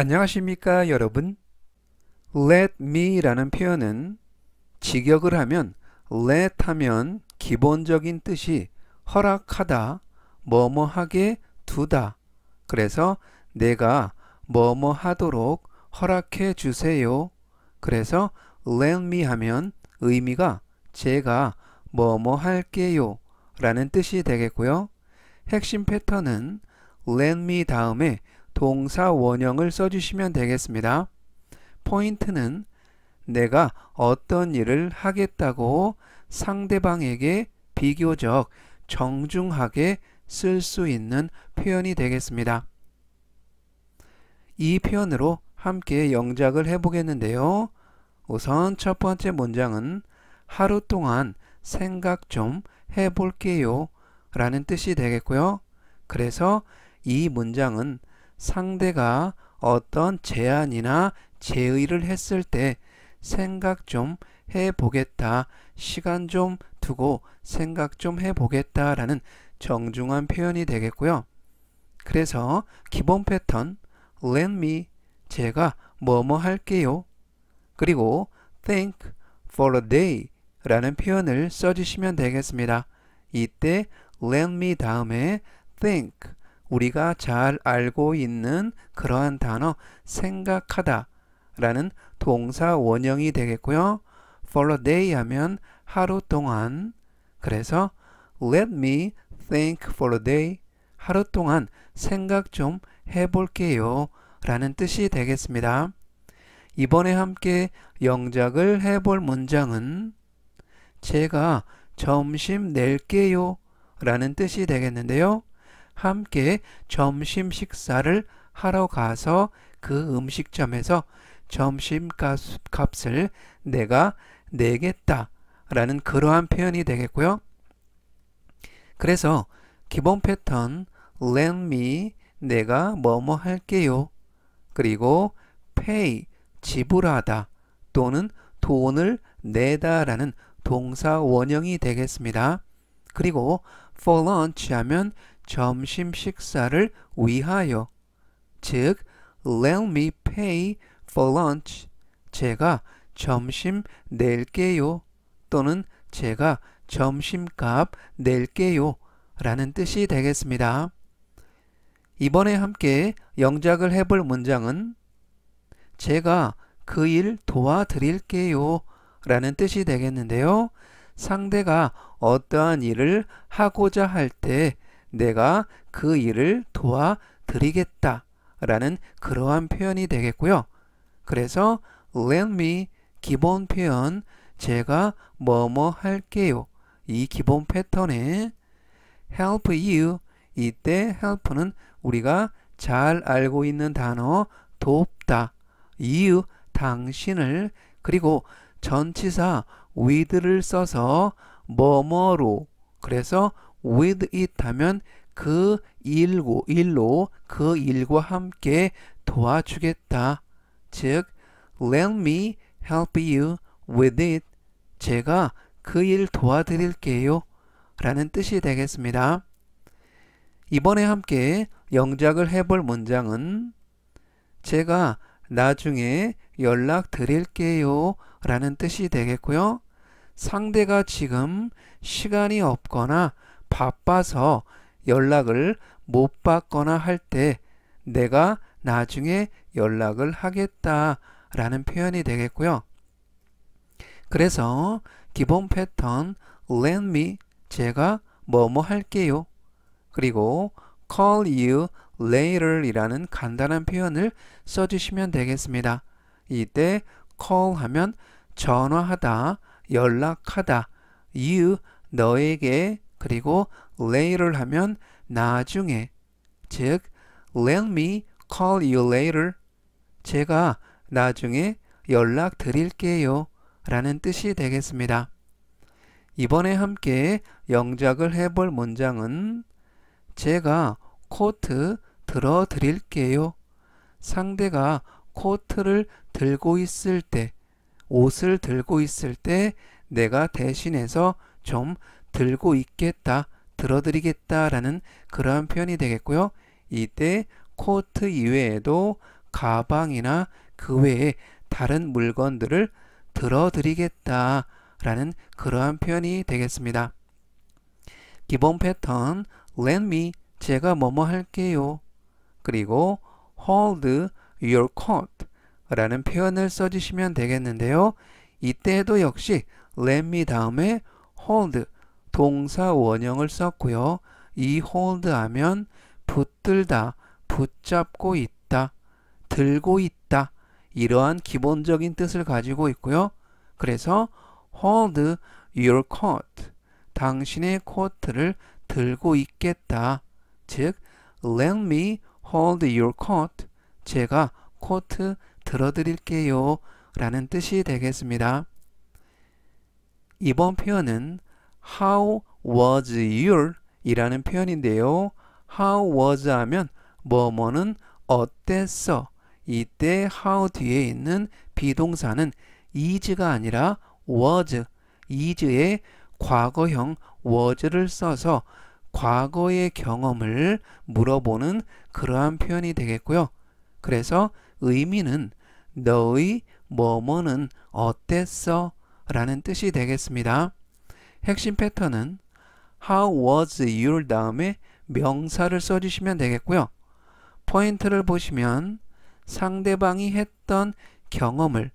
안녕하십니까 여러분. let me라는 표현은 직역을 하면 let 하면 기본적인 뜻이 허락하다, 뭐뭐하게 두다. 그래서 내가 뭐뭐 하도록 허락해 주세요. 그래서 let me 하면 의미가 제가 뭐뭐 할게요 라는 뜻이 되겠고요. 핵심 패턴은 let me 다음에 동사 원형을 써주시면 되겠습니다. 포인트는 내가 어떤 일을 하겠다고 상대방에게 비교적 정중하게 쓸 수 있는 표현이 되겠습니다. 이 표현으로 함께 영작을 해보겠는데요. 우선 첫 번째 문장은 하루 동안 생각 좀 해볼게요 라는 뜻이 되겠고요. 그래서 이 문장은 상대가 어떤 제안이나 제의를 했을 때 생각 좀 해보겠다, 시간 좀 두고 생각 좀 해보겠다 라는 정중한 표현이 되겠고요. 그래서 기본 패턴 let me 제가 뭐뭐 할게요. 그리고 think for a day 라는 표현을 써주시면 되겠습니다. 이때 let me 다음에 think 우리가 잘 알고 있는 그러한 단어 생각하다 라는 동사 원형이 되겠고요. for a day 하면 하루 동안 그래서 let me think for a day 하루 동안 생각 좀 해볼게요 라는 뜻이 되겠습니다. 이번에 함께 영작을 해볼 문장은 제가 점심 낼게요 라는 뜻이 되겠는데요. 함께 점심 식사를 하러 가서 그 음식점에서 점심 값을 내가 내겠다 라는 그러한 표현이 되겠고요. 그래서 기본 패턴 let me 내가 뭐뭐 할게요. 그리고 pay 지불하다 또는 돈을 내다 라는 동사 원형이 되겠습니다. 그리고 for lunch 하면 점심 식사를 위하여 즉 let me pay for lunch 제가 점심 낼게요 또는 제가 점심값 낼게요 라는 뜻이 되겠습니다. 이번에 함께 영작을 해볼 문장은 제가 그 일 도와드릴게요 라는 뜻이 되겠는데요. 상대가 어떠한 일을 하고자 할때 내가 그 일을 도와드리겠다 라는 그러한 표현이 되겠고요. 그래서 l e n me 기본 표현 제가 뭐뭐 할게요. 이 기본 패턴에 help you 이때 help는 우리가 잘 알고 있는 단어 돕다 you 당신을 그리고 전치사 with를 써서 뭐뭐로 그래서 with it 하면 그 일고 일로 그 일과 함께 도와주겠다. 즉 let me help you with it. 제가 그 일 도와드릴게요. 라는 뜻이 되겠습니다. 이번에 함께 영작을 해볼 문장은 제가 나중에 연락 드릴게요 라는 뜻이 되겠고요. 상대가 지금 시간이 없거나 바빠서 연락을 못 받거나 할 때 내가 나중에 연락을 하겠다 라는 표현이 되겠고요. 그래서 기본 패턴 let me 제가 뭐뭐 할게요. 그리고 call you later 이라는 간단한 표현을 써주시면 되겠습니다. 이때 call 하면 전화하다, 연락하다, you 너에게 그리고 l a t e r 하면 나중에 즉 let me call you later 제가 나중에 연락 드릴게요 라는 뜻이 되겠습니다. 이번에 함께 영작을 해볼 문장은 제가 코트 들어 드릴게요. 상대가 코트를 들고 있을 때 옷을 들고 있을 때 내가 대신해서 좀 들고 있겠다, 들어드리겠다라는 그러한 표현이 되겠고요. 이때 코트 이외에도 가방이나 그 외에 다른 물건들을 들어드리겠다라는 그러한 표현이 되겠습니다. 기본 패턴 Let me 제가 뭐뭐 할게요. 그리고 hold your coat 라는 표현을 써주시면 되겠는데요. 이때도 역시 let me 다음에 hold 동사 원형을 썼고요. 이 hold 하면 붙들다, 붙잡고 있다, 들고 있다 이러한 기본적인 뜻을 가지고 있고요. 그래서 hold your coat 당신의 코트를 들고 있겠다. 즉 let me hold your coat 제가 코트 들어드릴게요 라는 뜻이 되겠습니다. 이번 표현은 How was your? 이라는 표현인데요. How was 하면 뭐뭐는 어땠어? 이때 how 뒤에 있는 비동사는 is가 아니라 was, is의 과거형 was를 써서 과거의 경험을 물어보는 그러한 표현이 되겠고요. 그래서 의미는 너의 뭐뭐는 어땠어? 라는 뜻이 되겠습니다. 핵심 패턴은 how was your 다음에 명사를 써주시면 되겠고요. 포인트를 보시면 상대방이 했던 경험을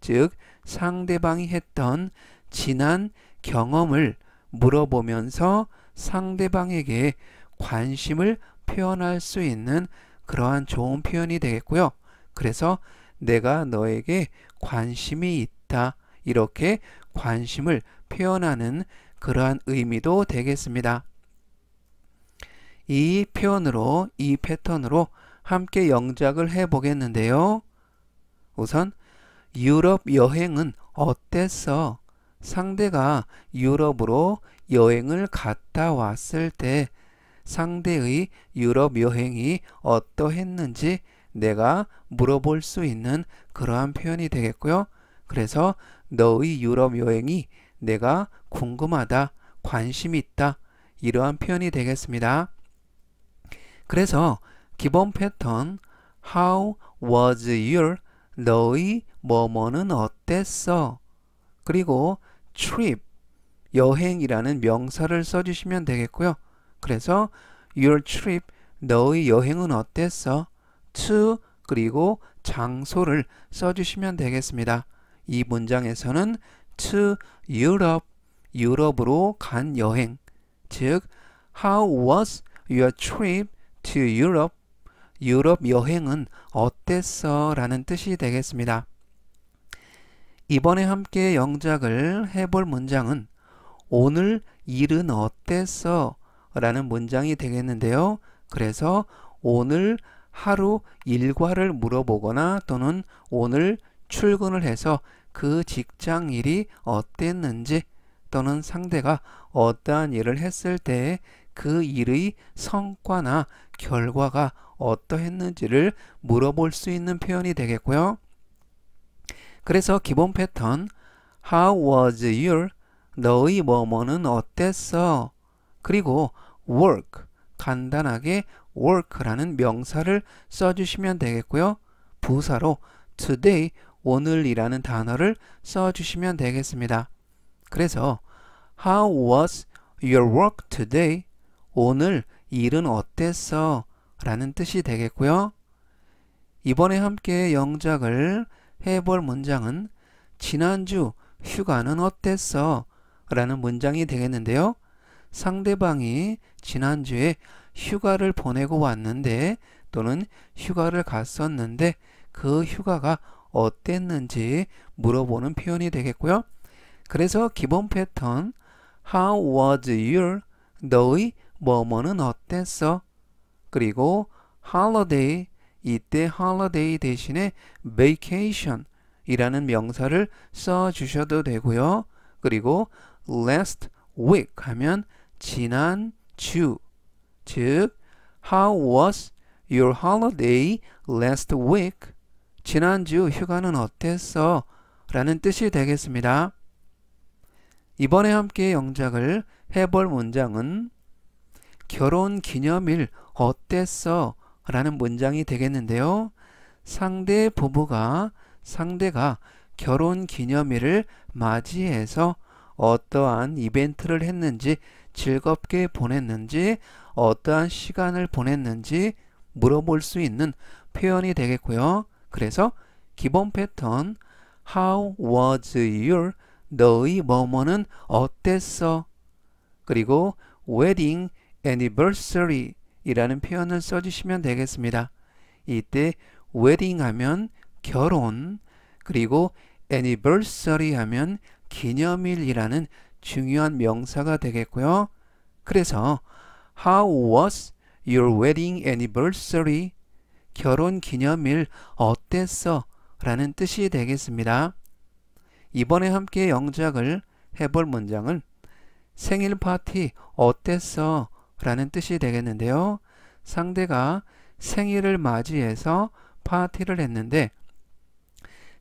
즉 상대방이 했던 지난 경험을 물어보면서 상대방에게 관심을 표현할 수 있는 그러한 좋은 표현이 되겠고요. 그래서 내가 너에게 관심이 있다. 이렇게 관심을 표현하는 그러한 의미도 되겠습니다. 이 표현으로 이 패턴으로 함께 영작을 해 보겠는데요. 우선 유럽 여행은 어땠어? 상대가 유럽으로 여행을 갔다 왔을 때 상대의 유럽 여행이 어떠했는지 내가 물어볼 수 있는 그러한 표현이 되겠고요. 그래서 너의 유럽 여행이 내가 궁금하다, 관심 이 있다 이러한 표현이 되겠습니다. 그래서 기본 패턴 How was your 너의 뭐뭐는 어땠어? 그리고 trip 여행이라는 명사를 써주시면 되겠고요. 그래서 your trip 너의 여행은 어땠어? to 그리고 장소를 써주시면 되겠습니다. 이 문장에서는 to Europe, 유럽으로 간 여행. 즉, how was your trip to Europe? 유럽 여행은 어땠어? 라는 뜻이 되겠습니다. 이번에 함께 영작을 해볼 문장은 오늘 일은 어땠어? 라는 문장이 되겠는데요. 그래서 오늘 하루 일과를 물어보거나 또는 오늘 출근을 해서 그 직장 일이 어땠는지 또는 상대가 어떠한 일을 했을 때 그 일의 성과나 결과가 어떠했는지를 물어볼 수 있는 표현이 되겠고요. 그래서 기본 패턴 How was your? 너의 뭐뭐는 어땠어? 그리고 work 간단하게 work라는 명사를 써주시면 되겠고요. 부사로 today 오늘이라는 단어를 써주시면 되겠습니다. 그래서 How was your work today? 오늘 일은 어땠어? 라는 뜻이 되겠고요. 이번에 함께 영작을 해볼 문장은 지난주 휴가는 어땠어? 라는 문장이 되겠는데요. 상대방이 지난주에 휴가를 보내고 왔는데 또는 휴가를 갔었는데 그 휴가가 어땠는지 물어보는 표현이 되겠고요. 그래서 기본 패턴 How was your? 너의 뭐뭐는 어땠어? 그리고 holiday 이때 holiday 대신에 vacation 이라는 명사를 써 주셔도 되고요. 그리고 last week 하면 지난 주 즉 how was your holiday last week 지난주 휴가는 어땠어? 라는 뜻이 되겠습니다. 이번에 함께 영작을 해볼 문장은 결혼 기념일 어땠어? 라는 문장이 되겠는데요. 상대 부부가 상대가 결혼 기념일을 맞이해서 어떠한 이벤트를 했는지 즐겁게 보냈는지 어떠한 시간을 보냈는지 물어볼 수 있는 표현이 되겠고요. 그래서 기본 패턴 How was your 너의 뭐뭐는 어땠어? 그리고 wedding anniversary 이라는 표현을 써주시면 되겠습니다. 이때 wedding 하면 결혼 그리고 anniversary 하면 기념일이라는 중요한 명사가 되겠고요. 그래서 How was your wedding anniversary? 결혼 기념일 어땠어? 라는 뜻이 되겠습니다. 이번에 함께 영작을 해볼 문장은 생일 파티 어땠어? 라는 뜻이 되겠는데요. 상대가 생일을 맞이해서 파티를 했는데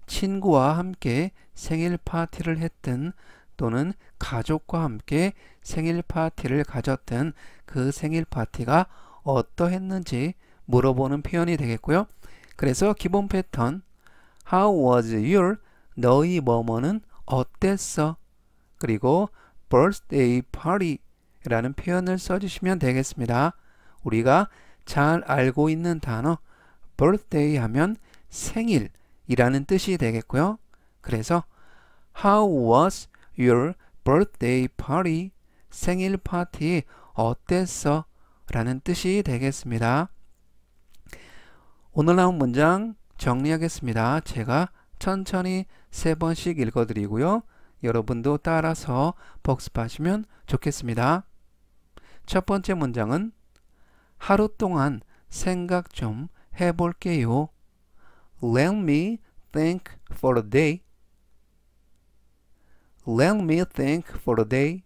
친구와 함께 생일 파티를 했든 또는 가족과 함께 생일 파티를 가졌든 그 생일 파티가 어떠했는지 물어보는 표현이 되겠고요. 그래서 기본 패턴 How was your? 너희 뭐뭐는 어땠어? 그리고 birthday party 라는 표현을 써주시면 되겠습니다. 우리가 잘 알고 있는 단어 birthday 하면 생일이라는 뜻이 되겠고요. 그래서 How was your birthday party? 생일 파티 어땠어? 라는 뜻이 되겠습니다. 오늘 나온 문장 정리하겠습니다. 제가 천천히 세 번씩 읽어드리고요. 여러분도 따라서 복습하시면 좋겠습니다. 첫 번째 문장은 하루 동안 생각 좀 해볼게요. Let me think for a day. Let me think for a day.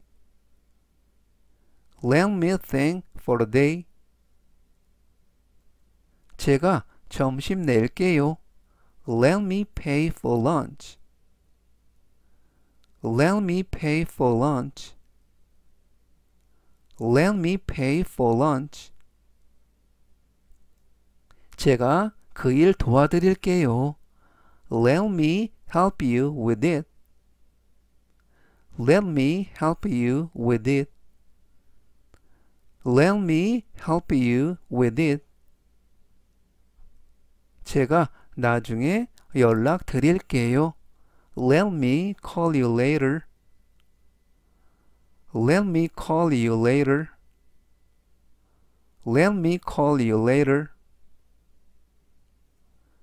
Let me think for a day. 제가 점심 낼게요. Let me pay for lunch. Let me pay for lunch. Let me pay for lunch. 제가 그 일 도와드릴게요. Let me help you with it. Let me help you with it. Let me help you with it. 제가 나중에 연락 드릴게요. Let me call you later. Let me call you later. Let me call you later.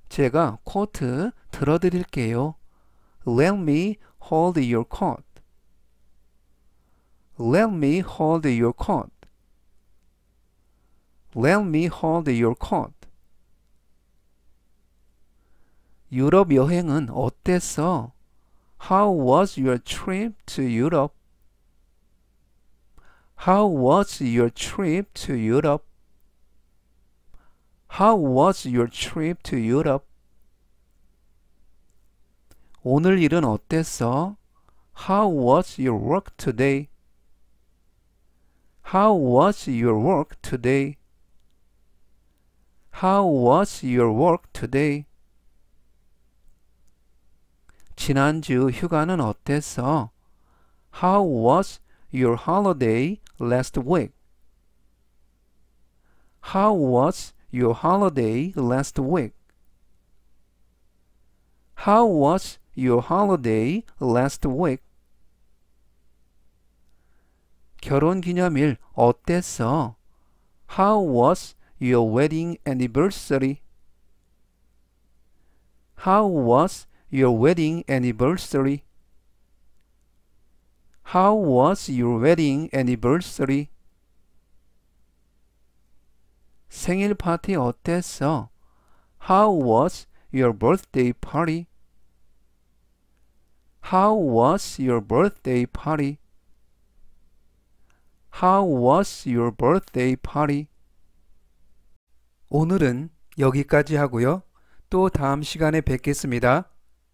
제가 코트 들어드릴게요. Let me hold your coat. Let me hold your coat. Let me hold your coat. 유럽 여행은 어땠어? How was your trip to Europe? How was your trip to Europe? How was your trip to Europe? 오늘 일은 어땠어? How was your work today? How was your work today? How was your work today? 지난주 휴가는 어땠어? How was your holiday last week? How was your holiday last week? How was your holiday last week? 결혼 기념일 어땠어? How was your wedding anniversary? How was your wedding anniversary? How was your wedding anniversary? 생일 파티 어땠어? How was your birthday party? How was your birthday party? How was your birthday party? 오늘은 여기까지 하고요. 또 다음 시간에 뵙겠습니다.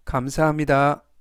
감사합니다.